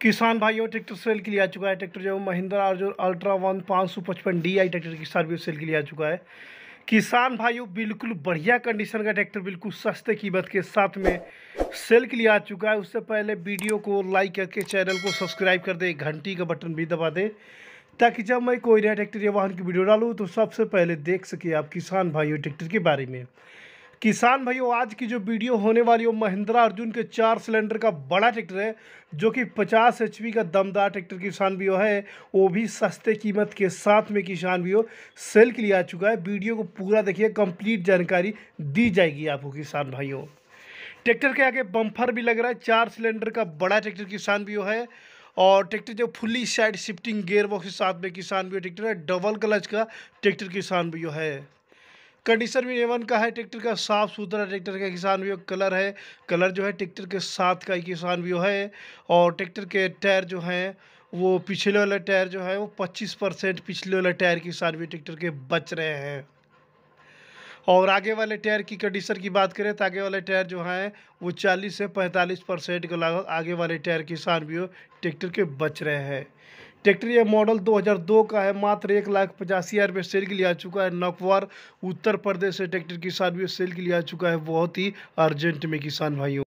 किसान भाइयों tractor cell के लिए आ चुका है ट्रैक्टर जो महिंद्रा अर्जुन अल्ट्रा वन पाँच सौ पचपन डी आई ट्रैक्टर की सर्विस सेल के लिए आ चुका है किसान भाइयों बिल्कुल बढ़िया कंडीशन का ट्रैक्टर बिल्कुल सस्ते कीमत के साथ में सेल के लिए आ चुका है उससे पहले वीडियो को लाइक करके चैनल को सब्सक्राइब कर दें घंटी का बटन भी दबा दें ताकि जब मैं कोई नया ट्रैक्टर या वाहन की वीडियो डालूँ तो सबसे पहले देख सके आप किसान भाइयों ट्रैक्टर के बारे में किसान भाइयों आज की जो वीडियो होने वाली है महिंद्रा अर्जुन के चार सिलेंडर का बड़ा ट्रैक्टर है जो कि 50 एच का दमदार ट्रैक्टर किसान भी है वो भी सस्ते कीमत के साथ में किसान भी सेल के लिए आ चुका है वीडियो को पूरा देखिए कंप्लीट जानकारी दी जाएगी आपको किसान भाइयों ट्रैक्टर के आगे बम्फर भी लग रहा है चार सिलेंडर का बड़ा ट्रैक्टर किसान भी है और ट्रैक्टर जो fully side shifting gearbox के साथ में किसान भी ट्रैक्टर है डबल क्लच का ट्रैक्टर किसान भी है कंडीशन भी एवन का है ट्रैक्टर का साफ़ सुथरा ट्रैक्टर का किसान व्यू कलर है कलर जो है ट्रैक्टर के साथ का किसान व्यू है और ट्रैक्टर के टायर जो हैं वो पिछले वाला टायर जो है वो पच्चीस परसेंट पिछले वाला टायर किसान व्यू ट्रैक्टर के बच रहे हैं और आगे वाले टायर की कंडीशन की बात करें तो आगे वाले टायर जो हैं वो चालीस से पैंतालीस परसेंट के लगभग आगे वाले टायर किसान व्यू ट्रैक्टर के बच रहे हैं ट्रैक्टर यह मॉडल 2002 का है मात्र एक लाख पचासी हज़ार रुपये सेल के लिए आ चुका है नकवार उत्तर प्रदेश से ट्रैक्टर किसान भी सेल के लिए आ चुका है बहुत ही अर्जेंट में किसान भाइयों